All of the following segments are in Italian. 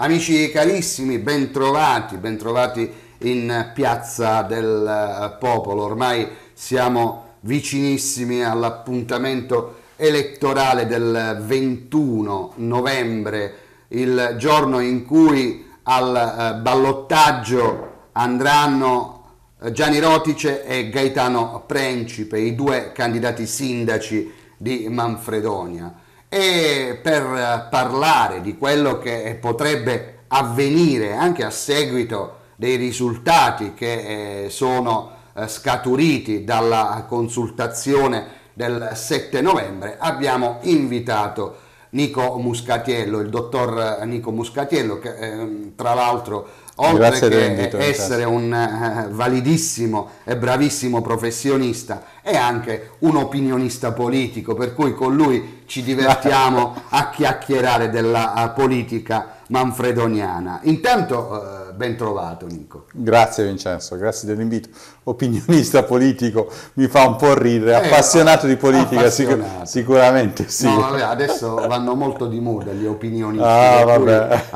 Amici carissimi, bentrovati, bentrovati in Piazza del eh, Popolo. Ormai siamo vicinissimi all'appuntamento elettorale del 21 novembre, il giorno in cui al eh, ballottaggio andranno eh, Gianni Rotice e Gaetano Principe, i due candidati sindaci di Manfredonia e per parlare di quello che potrebbe avvenire anche a seguito dei risultati che eh, sono eh, scaturiti dalla consultazione del 7 novembre abbiamo invitato Nico Muscatiello, il dottor eh, Nico Muscatiello che ehm, tra l'altro oltre Grazie che invito, essere un eh, validissimo e bravissimo professionista, è anche un opinionista politico, per cui con lui ci divertiamo a chiacchierare della eh, politica manfredoniana. Intanto eh, ben trovato Nico. Grazie Vincenzo, grazie dell'invito. Opinionista politico, mi fa un po' ridere, eh, appassionato di politica appassionato. Sicur- sicuramente sì. No, vabbè, adesso vanno molto di moda gli opinionisti, ah,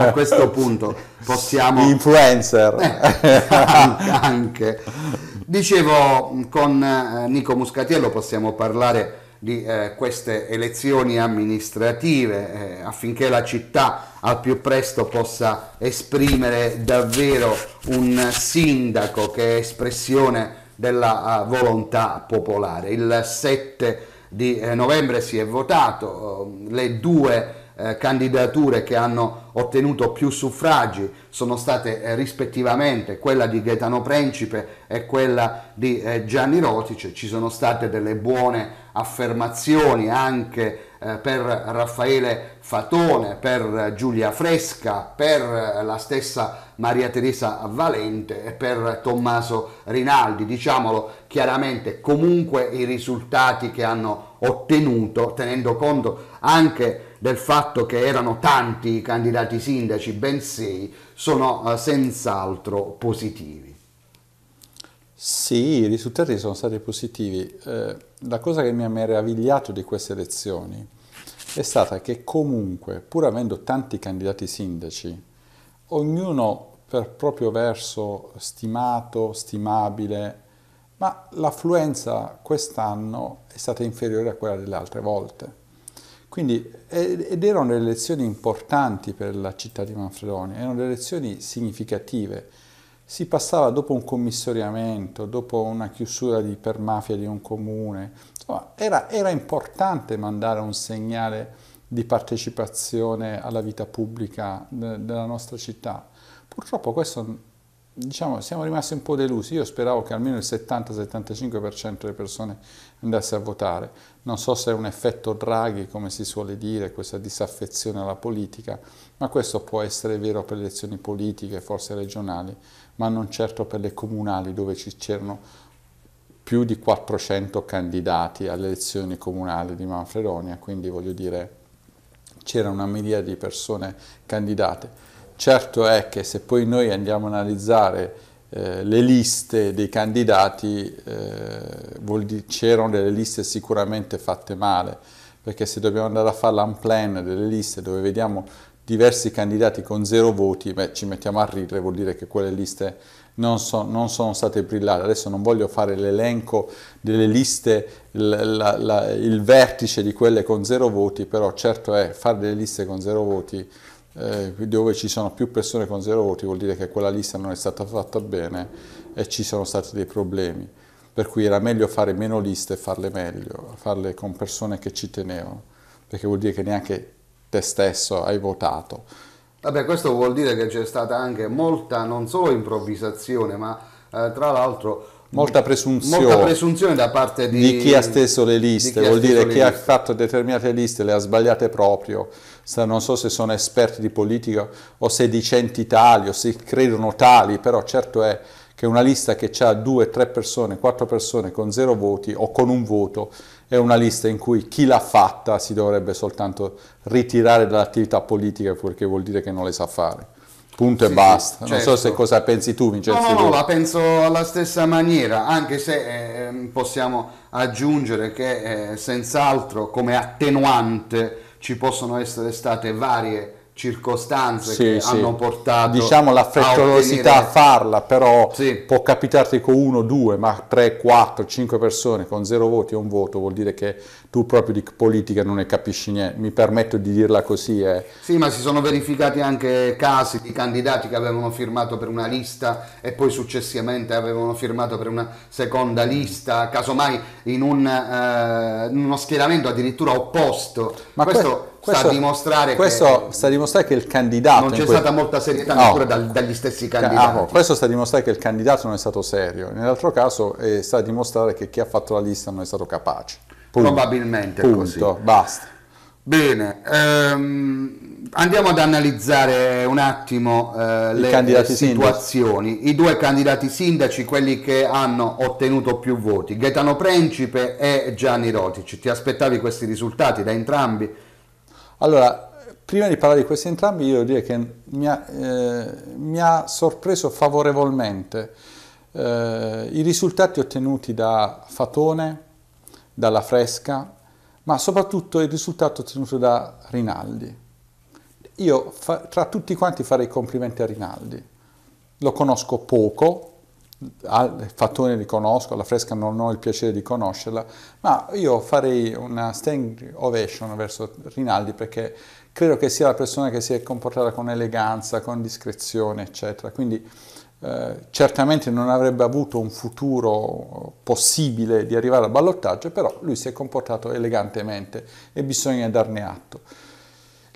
a questo punto possiamo... Influencer. Eh, anche, anche. Dicevo, con eh, Nico Muscatiello possiamo parlare di eh, queste elezioni amministrative eh, affinché la città al più presto possa esprimere davvero un sindaco che è espressione della uh, volontà popolare. Il 7 di eh, novembre si è votato, uh, le due eh, candidature che hanno ottenuto più suffragi sono state eh, rispettivamente quella di Gaetano Principe e quella di eh, Gianni Rotice, ci sono state delle buone affermazioni anche eh, per Raffaele Fatone, per Giulia Fresca, per eh, la stessa Maria Teresa Valente e per Tommaso Rinaldi. Diciamolo chiaramente, comunque i risultati che hanno ottenuto, tenendo conto anche del fatto che erano tanti i candidati sindaci, ben sei, sono eh, senz'altro positivi. Sì, i risultati sono stati positivi. Eh, la cosa che mi ha meravigliato di queste elezioni è stata che comunque, pur avendo tanti candidati sindaci, ognuno per proprio verso stimato, stimabile, ma l'affluenza quest'anno è stata inferiore a quella delle altre volte. Quindi, ed erano delle elezioni importanti per la città di Manfredonia, erano delle elezioni significative. Si passava dopo un commissoriamento, dopo una chiusura di, per mafia di un comune, insomma era, era importante mandare un segnale di partecipazione alla vita pubblica della nostra città. Purtroppo questo diciamo, siamo rimasti un po' delusi. Io speravo che almeno il 70-75% delle persone andasse a votare. Non so se è un effetto Draghi, come si suole dire, questa disaffezione alla politica, ma questo può essere vero per le elezioni politiche, forse regionali, ma non certo per le comunali, dove c'erano più di 400 candidati alle elezioni comunali di Manfredonia, quindi voglio dire c'era una migliaia di persone candidate. Certo è che se poi noi andiamo a analizzare eh, le liste dei candidati, eh, c'erano delle liste sicuramente fatte male, perché se dobbiamo andare a fare l'unplan delle liste dove vediamo diversi candidati con zero voti, beh, ci mettiamo a ridere, vuol dire che quelle liste non, so, non sono state brillate. Adesso non voglio fare l'elenco delle liste, la, la, il vertice di quelle con zero voti, però certo è fare delle liste con zero voti eh, dove ci sono più persone con zero voti vuol dire che quella lista non è stata fatta bene e ci sono stati dei problemi. Per cui era meglio fare meno liste e farle meglio, farle con persone che ci tenevano, perché vuol dire che neanche te stesso hai votato. Vabbè, questo vuol dire che c'è stata anche molta non solo improvvisazione, ma eh, tra l'altro Molta presunzione. Molta presunzione da parte di, di chi ha steso le liste, di vuol dire chi liste. ha fatto determinate liste, le ha sbagliate proprio, non so se sono esperti di politica o se dicenti tali o se credono tali, però certo è che una lista che ha due, tre persone, quattro persone con zero voti o con un voto è una lista in cui chi l'ha fatta si dovrebbe soltanto ritirare dall'attività politica perché vuol dire che non le sa fare. Punto sì, e basta. Sì, certo. Non so se certo. cosa pensi tu, Vincenzo. No, no, no, la penso alla stessa maniera, anche se eh, possiamo aggiungere che eh, senz'altro come attenuante ci possono essere state varie circostanze sì, che sì. hanno portato diciamo la frettolosità a, ottenere... a, farla però sì. può capitarti con uno, due ma tre, quattro, cinque persone con zero voti e un voto vuol dire che tu proprio di politica non ne capisci niente mi permetto di dirla così eh. sì ma si sono verificati anche casi di candidati che avevano firmato per una lista e poi successivamente avevano firmato per una seconda lista casomai in un, eh, uno schieramento addirittura opposto ma questo questo, sta a dimostrare questo che, sta a dimostrare che il candidato non c'è stata molta serietà no. neppure dal, dagli stessi ah, candidati ah, questo sta a dimostrare che il candidato non è stato serio nell'altro caso eh, sta a dimostrare che chi ha fatto la lista non è stato capace Punto. probabilmente Punto. Così. basta bene ehm, andiamo ad analizzare un attimo eh, le, le situazioni sindaci. i due candidati sindaci quelli che hanno ottenuto più voti Gaetano Principe e Gianni Rotici ti aspettavi questi risultati da entrambi allora, prima di parlare di questi entrambi, io devo dire che mi ha, eh, mi ha sorpreso favorevolmente eh, i risultati ottenuti da Fatone, dalla Fresca, ma soprattutto il risultato ottenuto da Rinaldi. Io fa, tra tutti quanti farei complimenti a Rinaldi. Lo conosco poco, Fatone li conosco, alla fresca non ho il piacere di conoscerla, ma io farei una standing ovation verso Rinaldi perché credo che sia la persona che si è comportata con eleganza, con discrezione, eccetera. Quindi eh, certamente non avrebbe avuto un futuro possibile di arrivare al ballottaggio, però lui si è comportato elegantemente e bisogna darne atto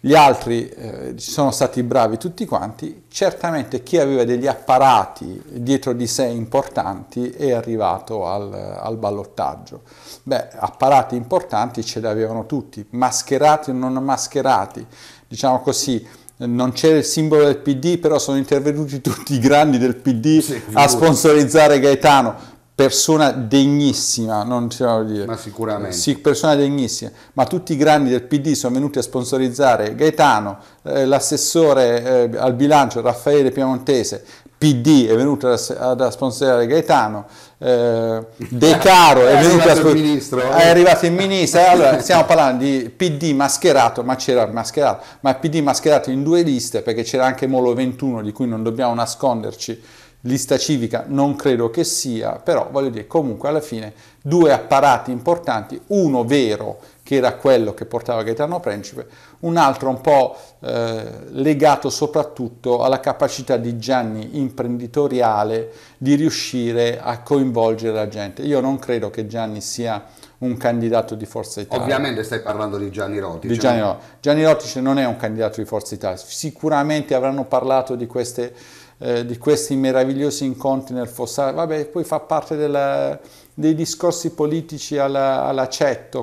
gli altri eh, sono stati bravi tutti quanti, certamente chi aveva degli apparati dietro di sé importanti è arrivato al, al ballottaggio. Beh, apparati importanti ce li avevano tutti, mascherati o non mascherati, diciamo così, non c'era il simbolo del PD, però sono intervenuti tutti i grandi del PD sì, a sponsorizzare Gaetano persona degnissima, non ce la dire. Ma sicuramente. Sì, persona degnissima. Ma tutti i grandi del PD sono venuti a sponsorizzare Gaetano, eh, l'assessore eh, al bilancio Raffaele Piemontese, PD è venuto a, sponsorizzare Gaetano, eh, De Caro è, è venuto a sponsorizzare... È arrivato il ministro. Allora, stiamo parlando di PD mascherato, ma c'era mascherato, ma PD mascherato in due liste, perché c'era anche Molo 21, di cui non dobbiamo nasconderci lista civica non credo che sia, però voglio dire comunque alla fine due apparati importanti, uno vero che era quello che portava Gaetano Principe, un altro un po' eh, legato soprattutto alla capacità di Gianni imprenditoriale di riuscire a coinvolgere la gente. Io non credo che Gianni sia un candidato di Forza Italia. Ovviamente stai parlando di Gianni Rotti. Di cioè Gianni, Gianni Rotti non è un candidato di Forza Italia, sicuramente avranno parlato di queste eh, di questi meravigliosi incontri nel fossato, vabbè, poi fa parte della, dei discorsi politici alla, alla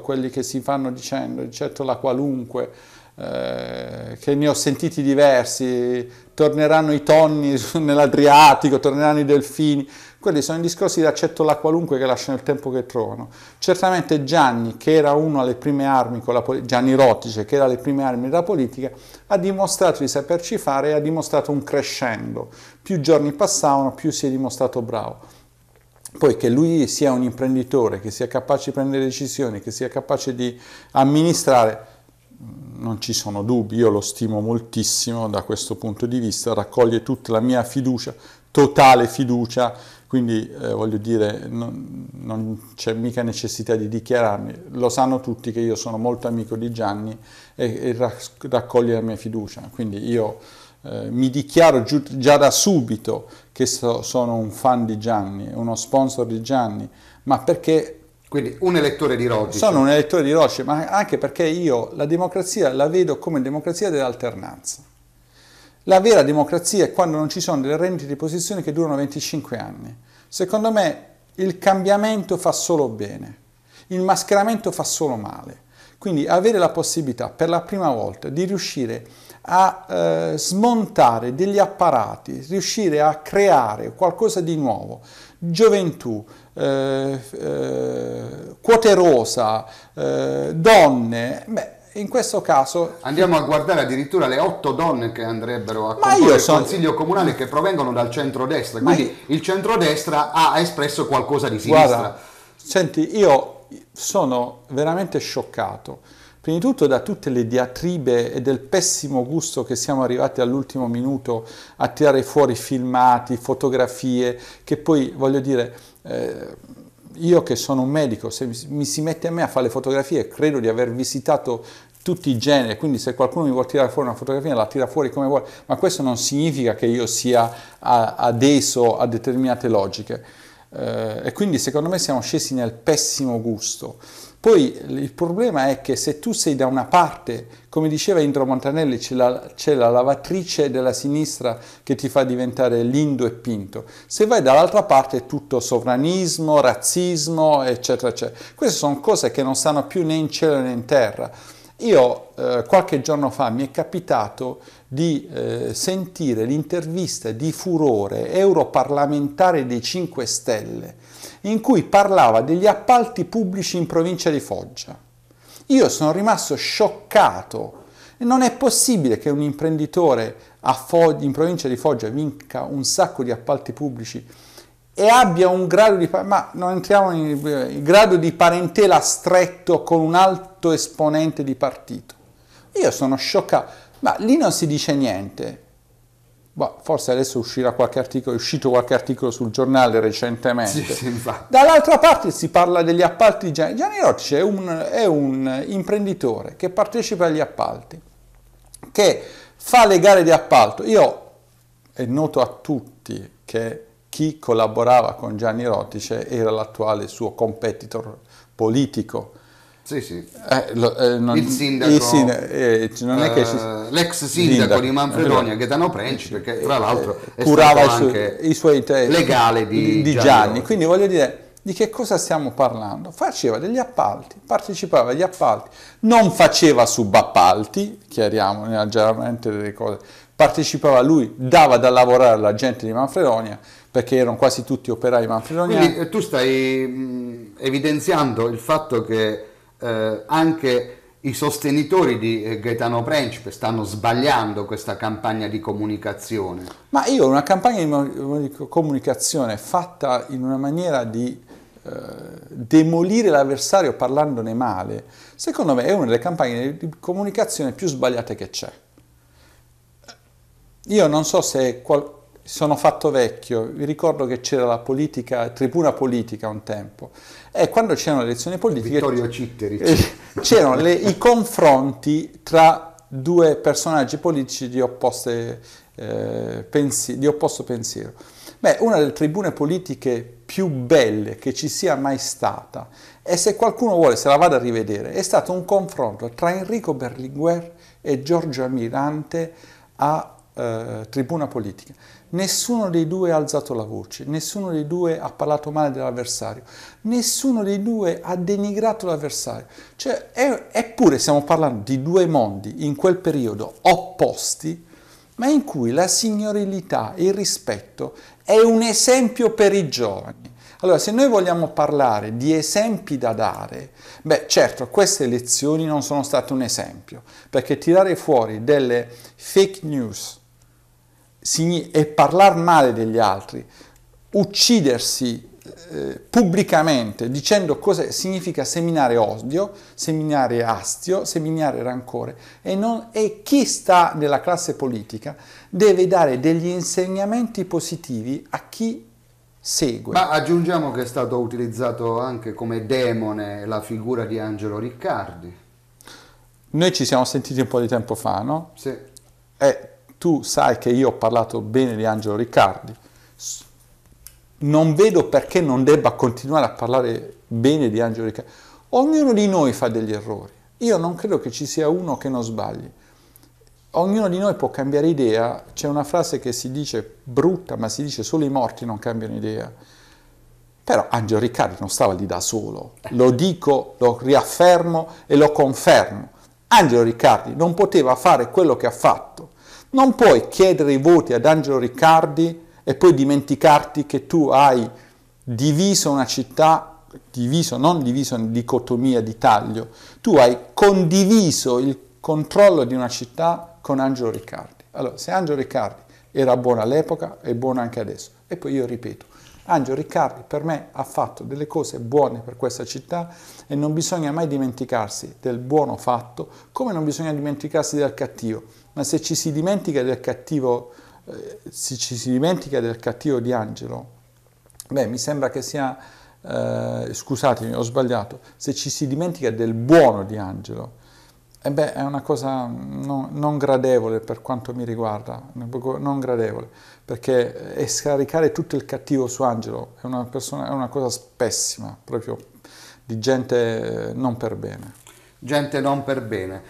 quelli che si fanno dicendo, eccetto la qualunque, eh, che ne ho sentiti diversi, torneranno i tonni nell'Adriatico, torneranno i delfini, quelli sono i discorsi di accetto la qualunque che lasciano il tempo che trovano. Certamente Gianni, che era uno alle prime armi con la politica, Gianni Rottice, che era alle prime armi della politica, ha dimostrato di saperci fare e ha dimostrato un crescendo. Più giorni passavano, più si è dimostrato bravo. Poi che lui sia un imprenditore, che sia capace di prendere decisioni, che sia capace di amministrare, non ci sono dubbi, io lo stimo moltissimo da questo punto di vista, raccoglie tutta la mia fiducia, totale fiducia, quindi eh, voglio dire non, non c'è mica necessità di dichiararmi, lo sanno tutti che io sono molto amico di Gianni e, e raccoglie la mia fiducia, quindi io eh, mi dichiaro giù, già da subito che so, sono un fan di Gianni, uno sponsor di Gianni, ma perché quindi un elettore di Rocci. Sono un elettore di Rocci, ma anche perché io la democrazia la vedo come democrazia dell'alternanza. La vera democrazia è quando non ci sono delle rendite di posizione che durano 25 anni. Secondo me il cambiamento fa solo bene, il mascheramento fa solo male. Quindi avere la possibilità per la prima volta di riuscire a eh, smontare degli apparati, riuscire a creare qualcosa di nuovo, gioventù, eh, eh quote rosa, eh, donne, beh, in questo caso... Andiamo a guardare addirittura le otto donne che andrebbero a comporre il Consiglio Comunale che provengono dal centrodestra, quindi io... il centrodestra ha espresso qualcosa di sinistra. Guarda, senti, io sono veramente scioccato Prima di tutto da tutte le diatribe e del pessimo gusto che siamo arrivati all'ultimo minuto a tirare fuori filmati, fotografie, che poi voglio dire... Eh, io che sono un medico, se mi si mette a me a fare le fotografie, credo di aver visitato tutti i generi, quindi se qualcuno mi vuole tirare fuori una fotografia la tira fuori come vuole, ma questo non significa che io sia adeso a determinate logiche eh, e quindi secondo me siamo scesi nel pessimo gusto. Poi il problema è che se tu sei da una parte, come diceva Indro Montanelli, c'è la, c'è la lavatrice della sinistra che ti fa diventare lindo e pinto, se vai dall'altra parte è tutto sovranismo, razzismo, eccetera, eccetera. Queste sono cose che non stanno più né in cielo né in terra. Io eh, qualche giorno fa mi è capitato di eh, sentire l'intervista di Furore, europarlamentare dei 5 Stelle, in cui parlava degli appalti pubblici in provincia di Foggia. Io sono rimasto scioccato. Non è possibile che un imprenditore in provincia di Foggia vinca un sacco di appalti pubblici e abbia un grado di, ma non entriamo in, grado di parentela stretto con un alto esponente di partito. Io sono scioccato, ma lì non si dice niente. Boh, forse adesso uscirà qualche articolo, è uscito qualche articolo sul giornale recentemente. Sì, sì, Dall'altra parte si parla degli appalti di Gianni. Gianni Rocci è un, è un imprenditore che partecipa agli appalti, che fa le gare di appalto. Io è noto a tutti che chi collaborava con Gianni Rotice cioè era l'attuale suo competitor politico. Sì, sì. Eh, lo, eh, non, il sindaco, il sindaco eh, si... Eh, l'ex sindaco, di Manfredonia Gaetano Prenci perché tra l'altro curava i, su, i suoi interessi legale di, di Gianni, Gianni. quindi voglio dire di che cosa stiamo parlando? Faceva degli appalti, partecipava agli appalti, non faceva subappalti, chiariamo nell'aggiornamento delle cose, partecipava lui, dava da lavorare alla gente di Manfredonia perché erano quasi tutti operai manfredoniani. Quindi eh, tu stai mh, evidenziando il fatto che eh, anche i sostenitori di eh, Gaetano Principe stanno sbagliando questa campagna di comunicazione. Ma io una campagna di comunicazione fatta in una maniera di eh, demolire l'avversario parlandone male, secondo me è una delle campagne di comunicazione più sbagliate che c'è. Io non so se qual- sono fatto vecchio, vi ricordo che c'era la politica, tribuna politica un tempo, e quando c'erano le elezioni politiche eh, c'erano le, i confronti tra due personaggi politici di, opposte, eh, pensi, di opposto pensiero. Beh, una delle tribune politiche più belle che ci sia mai stata, e se qualcuno vuole se la vada a rivedere, è stato un confronto tra Enrico Berlinguer e Giorgio Amirante a eh, tribuna politica nessuno dei due ha alzato la voce, nessuno dei due ha parlato male dell'avversario, nessuno dei due ha denigrato l'avversario. Cioè, eppure stiamo parlando di due mondi in quel periodo opposti, ma in cui la signorilità e il rispetto è un esempio per i giovani. Allora, se noi vogliamo parlare di esempi da dare, beh, certo, queste lezioni non sono state un esempio, perché tirare fuori delle fake news, e parlare male degli altri, uccidersi eh, pubblicamente dicendo cos'è significa seminare odio, seminare astio, seminare rancore e, non, e chi sta nella classe politica deve dare degli insegnamenti positivi a chi segue. Ma aggiungiamo che è stato utilizzato anche come demone la figura di Angelo Riccardi. Noi ci siamo sentiti un po' di tempo fa, no? Sì. Eh, tu sai che io ho parlato bene di Angelo Riccardi, non vedo perché non debba continuare a parlare bene di Angelo Riccardi. Ognuno di noi fa degli errori, io non credo che ci sia uno che non sbagli. Ognuno di noi può cambiare idea, c'è una frase che si dice brutta, ma si dice solo i morti non cambiano idea. Però Angelo Riccardi non stava lì da solo, lo dico, lo riaffermo e lo confermo. Angelo Riccardi non poteva fare quello che ha fatto non puoi chiedere i voti ad Angelo Riccardi e poi dimenticarti che tu hai diviso una città, diviso, non diviso in dicotomia di taglio, tu hai condiviso il controllo di una città con Angelo Riccardi. Allora, se Angelo Riccardi era buono all'epoca, è buono anche adesso. E poi io ripeto, Angelo Riccardi per me ha fatto delle cose buone per questa città e non bisogna mai dimenticarsi del buono fatto, come non bisogna dimenticarsi del cattivo ma se ci si dimentica del cattivo, eh, se ci si dimentica del cattivo di Angelo, beh, mi sembra che sia, eh, scusatemi, ho sbagliato, se ci si dimentica del buono di Angelo, eh beh, è una cosa non, non gradevole per quanto mi riguarda, non gradevole, perché eh, scaricare tutto il cattivo su Angelo è una, persona, è una cosa spessima, proprio di gente non per bene. Gente non per bene.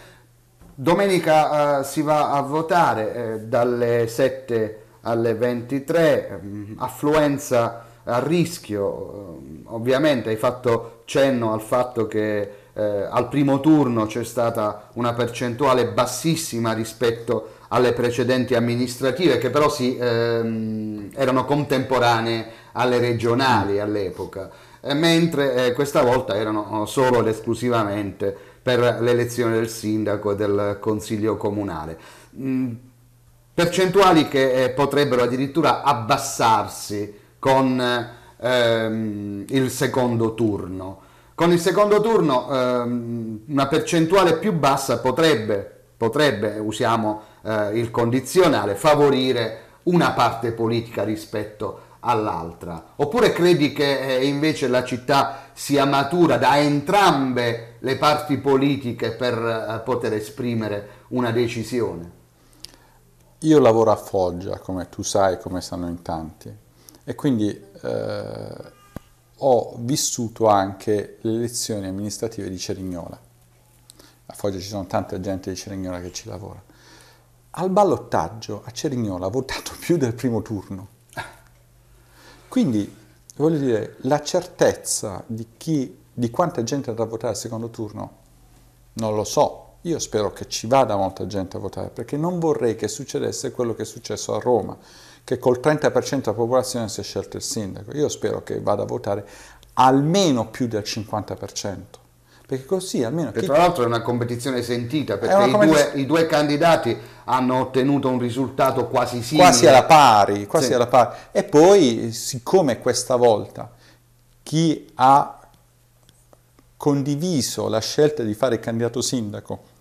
Domenica eh, si va a votare eh, dalle 7 alle 23, mh, mm, affluenza a rischio, mm, ovviamente hai fatto cenno al fatto che eh, al primo turno c'è stata una percentuale bassissima rispetto alle precedenti amministrative che però si, ehm, erano contemporanee alle regionali all'epoca, mentre eh, questa volta erano solo ed esclusivamente per l'elezione del sindaco e del consiglio comunale. Mm, percentuali che eh, potrebbero addirittura abbassarsi con ehm, il secondo turno. Con il secondo turno ehm, una percentuale più bassa potrebbe, potrebbe usiamo eh, il condizionale, favorire una parte politica rispetto all'altra. Oppure credi che eh, invece la città sia matura da entrambe le parti politiche per eh, poter esprimere una decisione? Io lavoro a Foggia, come tu sai, come sanno in tanti, e quindi eh, ho vissuto anche le elezioni amministrative di Cerignola. A Foggia ci sono tante gente di Cerignola che ci lavora. Al ballottaggio a Cerignola ha votato più del primo turno. Quindi voglio dire, la certezza di, chi, di quanta gente andrà a votare al secondo turno, non lo so. Io spero che ci vada molta gente a votare, perché non vorrei che succedesse quello che è successo a Roma, che col 30% della popolazione si è scelto il sindaco. Io spero che vada a votare almeno più del 50%. Perché così almeno... E chi... tra l'altro è una competizione sentita, perché i due, i due candidati hanno ottenuto un risultato quasi simile. Quasi alla pari, quasi sì. alla pari. E poi, siccome questa volta chi ha condiviso la scelta di fare il candidato sindaco,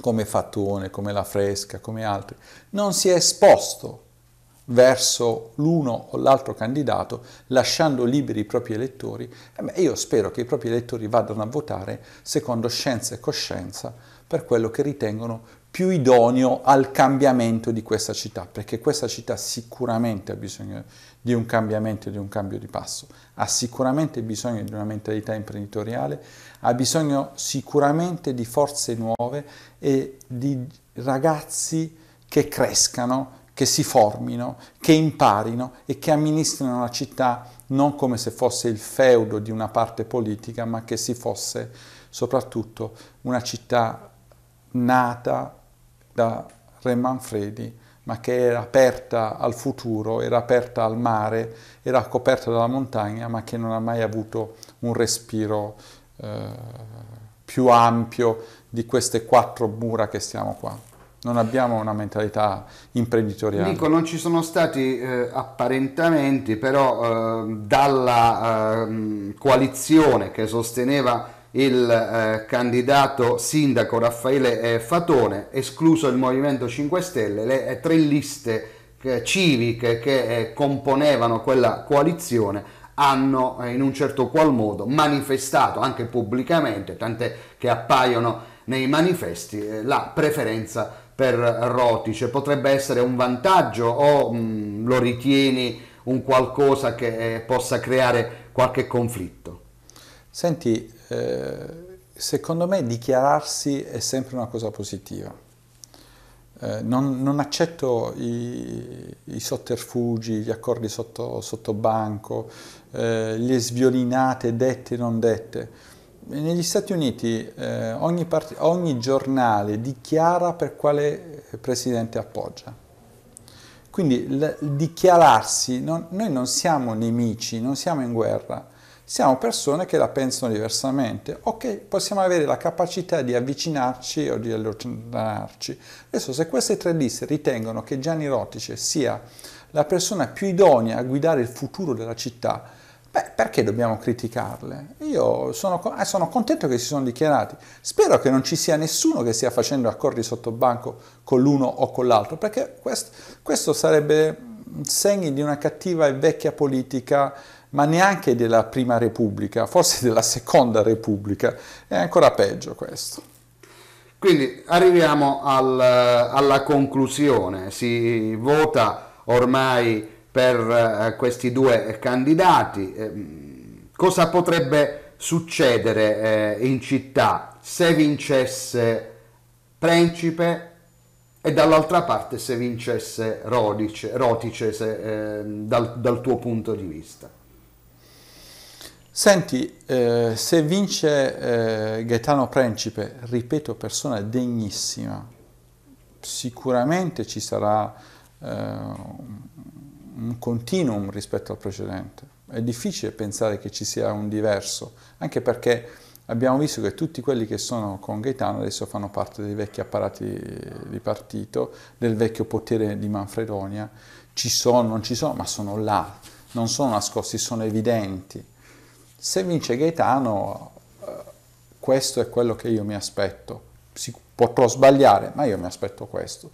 come Fattone, come La Fresca, come altri, non si è esposto verso l'uno o l'altro candidato, lasciando liberi i propri elettori, eh io spero che i propri elettori vadano a votare secondo scienza e coscienza per quello che ritengono più idoneo al cambiamento di questa città, perché questa città sicuramente ha bisogno di un cambiamento, di un cambio di passo, ha sicuramente bisogno di una mentalità imprenditoriale, ha bisogno sicuramente di forze nuove e di ragazzi che crescano che si formino, che imparino e che amministrino la città non come se fosse il feudo di una parte politica, ma che si fosse soprattutto una città nata da Re Manfredi, ma che era aperta al futuro, era aperta al mare, era coperta dalla montagna, ma che non ha mai avuto un respiro eh, più ampio di queste quattro mura che stiamo qua. Non abbiamo una mentalità imprenditoriale. Dico, non ci sono stati eh, apparentamenti, però eh, dalla eh, coalizione che sosteneva il eh, candidato sindaco Raffaele eh, Fatone, escluso il Movimento 5 Stelle, le eh, tre liste civiche che componevano quella coalizione hanno in un certo qual modo manifestato anche pubblicamente, tant'è che appaiono nei manifesti, la preferenza per Rotic, cioè, potrebbe essere un vantaggio o mh, mm, lo ritieni un qualcosa che eh, possa creare qualche conflitto? Senti, eh, secondo me dichiararsi è sempre una cosa positiva. Eh, non, non, accetto i, i, sotterfugi, gli accordi sotto, sotto banco, eh, le sviolinate dette e non dette negli Stati Uniti eh, ogni, part- ogni giornale dichiara per quale presidente appoggia. Quindi il dichiararsi, non, noi non siamo nemici, non siamo in guerra, siamo persone che la pensano diversamente o che possiamo avere la capacità di avvicinarci o di allontanarci. Adesso se queste tre liste ritengono che Gianni Rotice sia la persona più idonea a guidare il futuro della città, Beh, perché dobbiamo criticarle? Io sono, eh, sono, contento che si sono dichiarati. Spero che non ci sia nessuno che stia facendo accordi sotto banco con l'uno o con l'altro, perché questo, questo sarebbe mm, segni di una cattiva e vecchia politica, ma neanche della prima repubblica, forse della seconda repubblica. È ancora peggio questo. Quindi arriviamo al, alla conclusione. Si vota ormai per eh, questi due candidati. Eh, cosa potrebbe succedere eh, in città se vincesse Principe e dall'altra parte se vincesse Rodice, Rotice se, ehm, dal, dal tuo punto di vista? Senti, eh, se vince eh, Gaetano Principe, ripeto, persona degnissima, sicuramente ci sarà eh, un continuum rispetto al precedente. È difficile pensare che ci sia un diverso, anche perché abbiamo visto che tutti quelli che sono con Gaetano adesso fanno parte dei vecchi apparati di partito, del vecchio potere di Manfredonia, ci sono, non ci sono, ma sono là, non sono nascosti, sono evidenti. Se vince Gaetano, eh, questo è quello che io mi aspetto. Si, potrò sbagliare, ma io mi aspetto questo.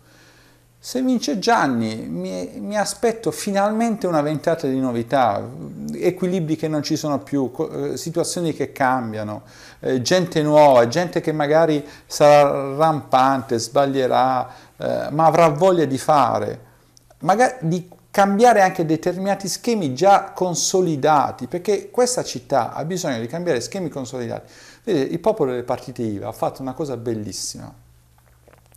Se vince Gianni mi, mi, aspetto finalmente una ventata di novità, equilibri che non ci sono più, eh, situazioni che cambiano, eh, gente nuova, gente che magari sarà rampante, sbaglierà, eh, ma avrà voglia di fare, magari di cambiare anche determinati schemi già consolidati, perché questa città ha bisogno di cambiare schemi consolidati. Vedete, il popolo delle partite IVA ha fatto una cosa bellissima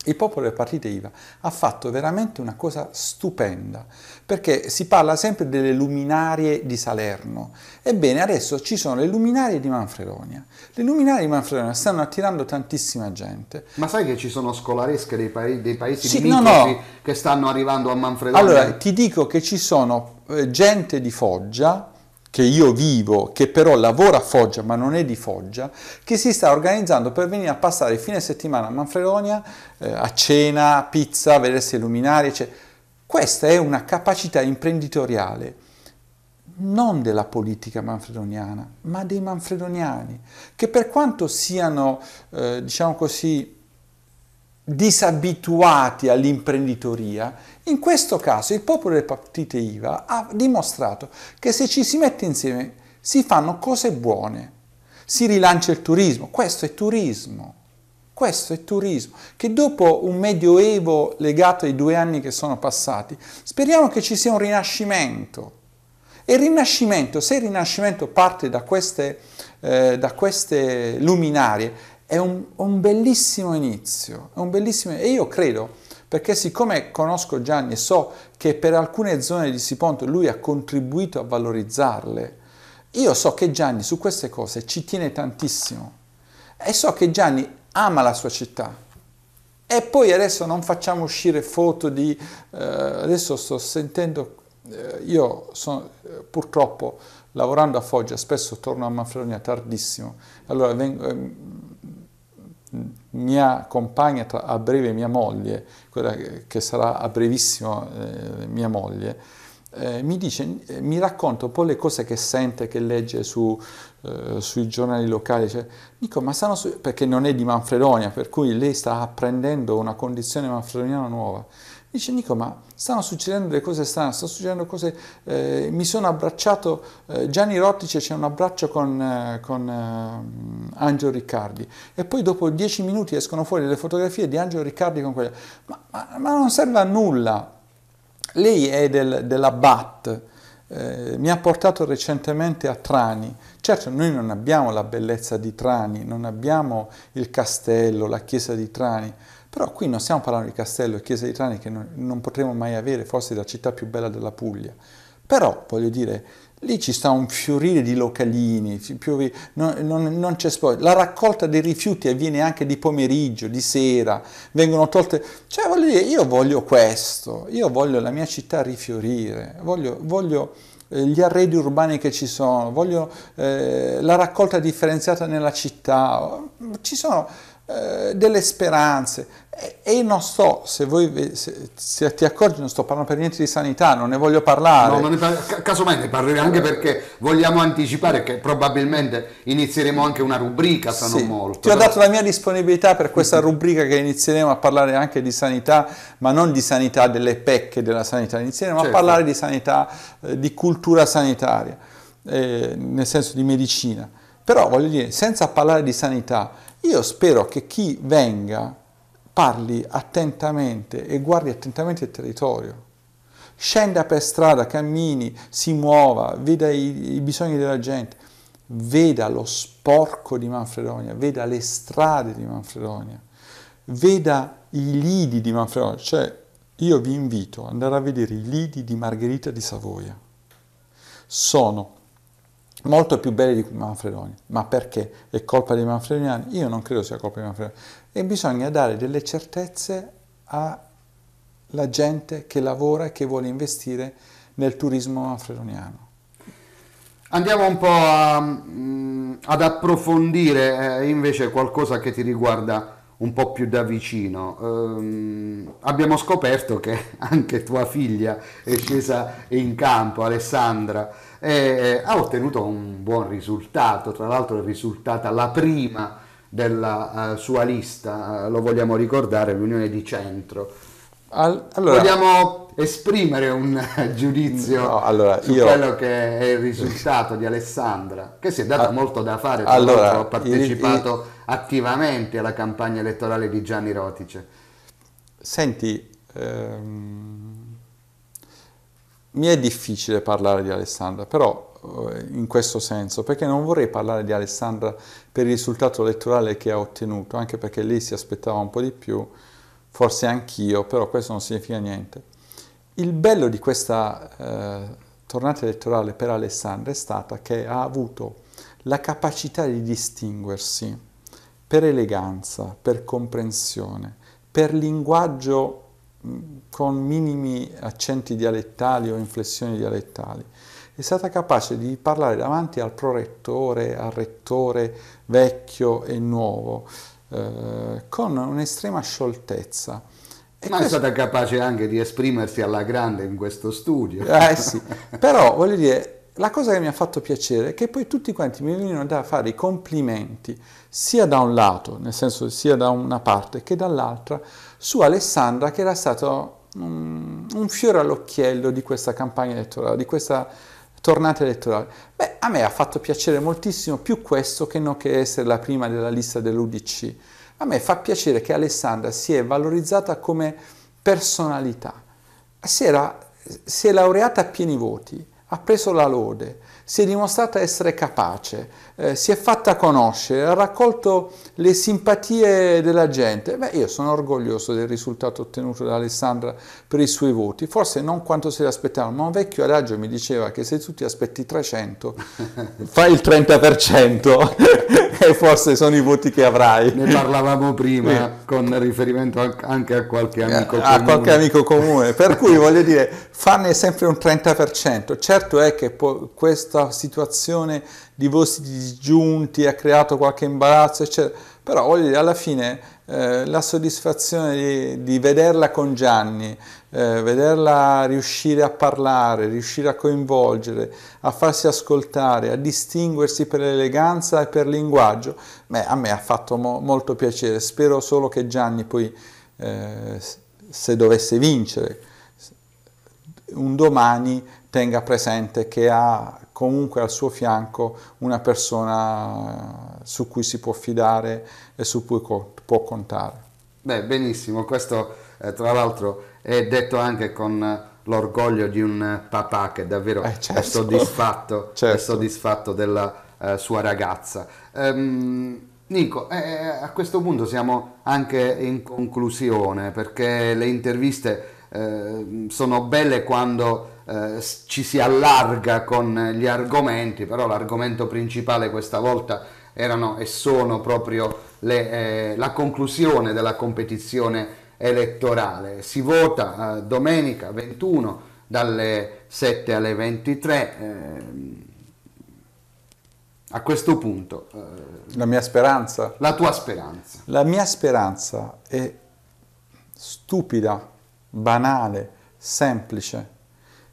il popolo delle partite IVA ha fatto veramente una cosa stupenda, perché si parla sempre delle luminarie di Salerno. Ebbene, adesso ci sono le luminarie di Manfredonia. Le luminarie di Manfredonia stanno attirando tantissima gente. Ma sai che ci sono scolaresche dei, pa- dei paesi sì, no, no. che stanno arrivando a Manfredonia? Allora, ti dico che ci sono eh, gente di Foggia, che io vivo, che però lavora a Foggia ma non è di Foggia, che si sta organizzando per venire a passare il fine settimana a Manfredonia, eh, a cena, pizza, vedersi i luminari, eccetera. Questa è una capacità imprenditoriale non della politica manfredoniana, ma dei manfredoniani, che per quanto siano, eh, diciamo così, disabituati all'imprenditoria, in questo caso il popolo delle partite IVA ha dimostrato che se ci si mette insieme si fanno cose buone, si rilancia il turismo, questo è turismo, questo è turismo, che dopo un medioevo legato ai due anni che sono passati, speriamo che ci sia un rinascimento. E il rinascimento, se il rinascimento parte da queste, eh, da queste luminarie, è un, un bellissimo inizio, è un bellissimo e io credo perché siccome conosco Gianni e so che per alcune zone di Siponto lui ha contribuito a valorizzarle, io so che Gianni su queste cose ci tiene tantissimo e so che Gianni ama la sua città. E poi adesso non facciamo uscire foto di... Eh, adesso sto sentendo... Eh, io sono, eh, purtroppo lavorando a Foggia spesso torno a Manfredonia tardissimo, allora vengo, eh, mia compagna, tra, a breve mia moglie, quella che sarà a brevissimo eh, mia moglie, eh, mi, dice, eh, mi racconta un po' le cose che sente, che legge su, eh, sui giornali locali. Cioè, dico, ma stanno su... perché non è di Manfredonia, per cui lei sta apprendendo una condizione manfredoniana nuova. Dice, Nico, ma stanno succedendo delle cose strane, stanno succedendo cose, eh, mi sono abbracciato, eh, Gianni Rottice c'è un abbraccio con, eh, con eh, Angelo Riccardi e poi dopo dieci minuti escono fuori le fotografie di Angelo Riccardi con quella, ma, ma, ma non serve a nulla, lei è del, della BAT, eh, mi ha portato recentemente a Trani. Certo, noi non abbiamo la bellezza di Trani, non abbiamo il castello, la chiesa di Trani, però qui non stiamo parlando di castello e chiesa di Trani che non, non potremo mai avere, forse la città più bella della Puglia. Però, voglio dire, lì ci sta un fiorire di localini, fiori, non, non, non c'è spoglio. La raccolta dei rifiuti avviene anche di pomeriggio, di sera, vengono tolte... Cioè, voglio dire, io voglio questo, io voglio la mia città rifiorire, voglio, voglio eh, gli arredi urbani che ci sono, voglio eh, la raccolta differenziata nella città, ci sono eh, delle speranze. E, e non so se, voi, se, se ti accorgi, non sto parlando per niente di sanità, non ne voglio parlare. No, par- casomai ne parleremo anche eh. perché vogliamo anticipare che probabilmente inizieremo anche una rubrica, sanno sì, molto. Ti ho dato la mia disponibilità per questa mm-hmm. rubrica che inizieremo a parlare anche di sanità, ma non di sanità delle pecche della sanità, inizieremo certo. a parlare di sanità, eh, di cultura sanitaria, eh, nel senso di medicina. Però voglio dire, senza parlare di sanità, io spero che chi venga parli attentamente e guardi attentamente il territorio scenda per strada, cammini, si muova, veda i, i, bisogni della gente, veda lo sporco di Manfredonia, veda le strade di Manfredonia, veda i lidi di Manfredonia. Cioè, io vi invito ad andare a vedere i lidi di Margherita di Savoia. Sono molto più belle di Manfredoni. Ma perché? È colpa dei manfredoniani? Io non credo sia colpa dei manfredoniani. E bisogna dare delle certezze alla gente che lavora e che vuole investire nel turismo manfredoniano. Andiamo un po' a, mm, ad approfondire eh, invece qualcosa che ti riguarda un po' più da vicino. Um, abbiamo scoperto che anche tua figlia è scesa in campo, Alessandra, e ha ottenuto un buon risultato, tra l'altro è risultata la prima della uh, sua lista, uh, lo vogliamo ricordare, l'Unione di Centro. Al, allora, vogliamo esprimere un giudizio no, allora, su io... quello che è il risultato di Alessandra, che si è data ah, molto da fare, tra allora, l'altro ha partecipato... Il, il attivamente alla campagna elettorale di Gianni Rotice. Senti, ehm, mi è difficile parlare di Alessandra, però eh, in questo senso, perché non vorrei parlare di Alessandra per il risultato elettorale che ha ottenuto, anche perché lei si aspettava un po' di più, forse anch'io, però questo non significa niente. Il bello di questa eh, tornata elettorale per Alessandra è stata che ha avuto la capacità di distinguersi per eleganza, per comprensione, per linguaggio con minimi accenti dialettali o inflessioni dialettali. È stata capace di parlare davanti al prorettore, al rettore vecchio e nuovo, eh, con un'estrema scioltezza. E Ma questo... è stata capace anche di esprimersi alla grande in questo studio. Eh sì, però voglio dire, la cosa che mi ha fatto piacere è che poi tutti quanti mi venivano da fare i complimenti, sia da un lato, nel senso sia da una parte che dall'altra, su Alessandra che era stato un, un fiore all'occhiello di questa campagna elettorale, di questa tornata elettorale. Beh, a me ha fatto piacere moltissimo più questo che non che essere la prima della lista dell'UDC. A me fa piacere che Alessandra si è valorizzata come personalità, si, era, si è laureata a pieni voti, ha preso la lode, si è dimostrata essere capace, eh, si è fatta conoscere, ha raccolto le simpatie della gente. Beh, io sono orgoglioso del risultato ottenuto da Alessandra per i suoi voti, forse non quanto se l'aspettavano, ma un vecchio adagio mi diceva che se tu ti aspetti 300, fai il 30% e eh, forse sono i voti che avrai. Ne parlavamo prima sì. con riferimento anche a qualche eh, amico comune. A qualche amico comune, per cui voglio dire, farne sempre un 30%. Certo è che po- questa situazione di voti disgiunti ha creato qualche imbarazzo, eccetera, però voglio dire, alla fine eh, la soddisfazione di, di, vederla con Gianni, eh, vederla riuscire a parlare, riuscire a coinvolgere, a farsi ascoltare, a distinguersi per l'eleganza e per il linguaggio, Beh, a me ha fatto mo- molto piacere. Spero solo che Gianni poi, eh, se dovesse vincere, un domani tenga presente che ha comunque al suo fianco una persona su cui si può fidare e su cui può contare. Beh, benissimo, questo eh, tra l'altro è detto anche con l'orgoglio di un papà che davvero eh, certo. è, soddisfatto, certo. è, soddisfatto, della eh, sua ragazza. Um, Nico, eh, eh, a questo punto siamo anche in conclusione perché le interviste eh, sono belle quando eh, ci si allarga con gli argomenti, però l'argomento principale questa volta erano e sono proprio le, eh, la conclusione della competizione elettorale. Si vota eh, domenica 21 dalle 7 alle 23. Eh, a questo punto... Eh, la mia speranza. La tua speranza. La mia speranza è stupida, banale, semplice,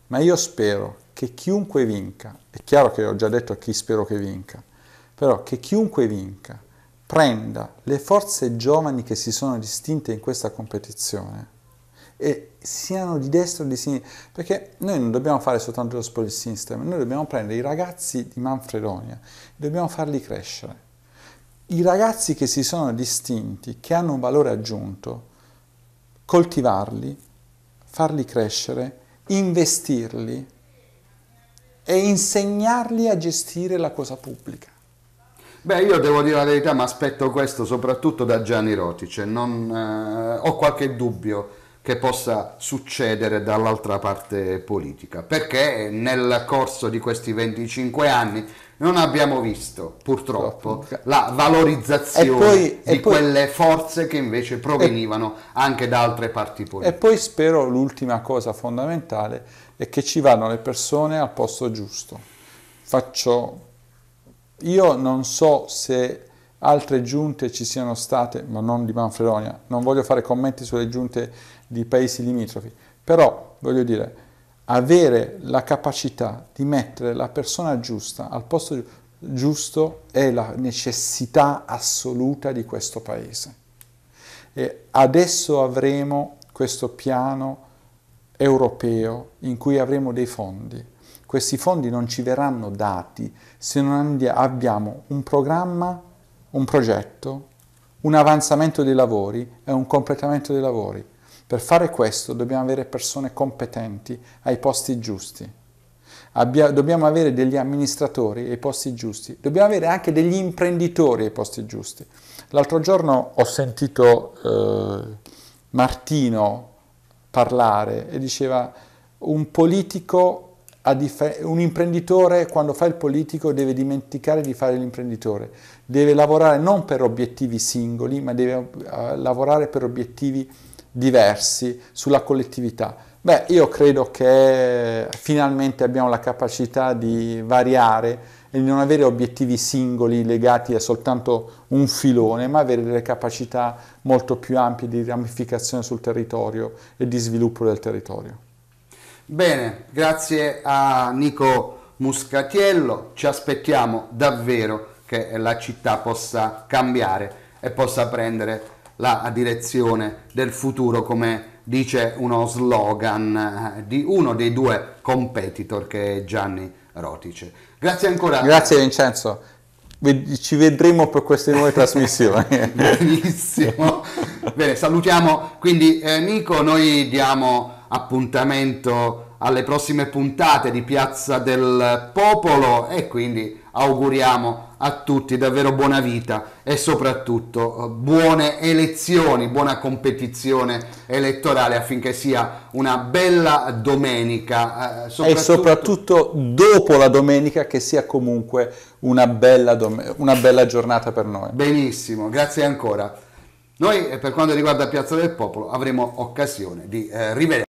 ma io spero che chiunque vinca, è chiaro che ho già detto a chi spero che vinca, però che chiunque vinca prenda le forze giovani che si sono distinte in questa competizione e siano di destra o di sinistra, perché noi non dobbiamo fare soltanto lo spoil system, noi dobbiamo prendere i ragazzi di Manfredonia, dobbiamo farli crescere. I ragazzi che si sono distinti, che hanno un valore aggiunto, coltivarli, farli crescere, investirli e insegnarli a gestire la cosa pubblica. Beh, io devo dire la verità, ma aspetto questo soprattutto da Gianni Rotic. Cioè eh, ho qualche dubbio che possa succedere dall'altra parte politica, perché nel corso di questi 25 anni non abbiamo visto purtroppo la valorizzazione poi, di poi, quelle forze che invece provenivano e, anche da altre parti politiche. E poi spero l'ultima cosa fondamentale è che ci vanno le persone al posto giusto. Faccio io non so se altre giunte ci siano state, ma non di Manfredonia, non voglio fare commenti sulle giunte di paesi limitrofi, però voglio dire, avere la capacità di mettere la persona giusta al posto giusto è la necessità assoluta di questo paese. E adesso avremo questo piano europeo in cui avremo dei fondi questi fondi non ci verranno dati se non abbiamo un programma, un progetto, un avanzamento dei lavori e un completamento dei lavori. Per fare questo dobbiamo avere persone competenti ai posti giusti. Abbia, dobbiamo avere degli amministratori ai posti giusti, dobbiamo avere anche degli imprenditori ai posti giusti. L'altro giorno ho sentito eh, Martino parlare e diceva un politico un imprenditore quando fa il politico deve dimenticare di fare l'imprenditore, deve lavorare non per obiettivi singoli, ma deve eh, lavorare per obiettivi diversi sulla collettività. Beh, io credo che finalmente abbiamo la capacità di variare e non avere obiettivi singoli legati a soltanto un filone, ma avere delle capacità molto più ampie di ramificazione sul territorio e di sviluppo del territorio. Bene, grazie a Nico Muscatiello, ci aspettiamo davvero che la città possa cambiare e possa prendere la direzione del futuro come dice uno slogan eh, di uno dei due competitor che è Gianni Rotice. Grazie ancora. Grazie Vincenzo. Ci vedremo per queste nuove trasmissioni. Benissimo. Bene, salutiamo quindi eh, Nico, noi diamo appuntamento alle prossime puntate di Piazza del Popolo e quindi auguriamo a tutti davvero buona vita e soprattutto eh, buone elezioni, buona competizione elettorale affinché sia una bella domenica. Eh, soprattutto... E soprattutto dopo la domenica che sia comunque una bella, dom- una bella giornata per noi. Benissimo, grazie ancora. Noi eh, per quanto riguarda Piazza del Popolo avremo occasione di eh, rivedere.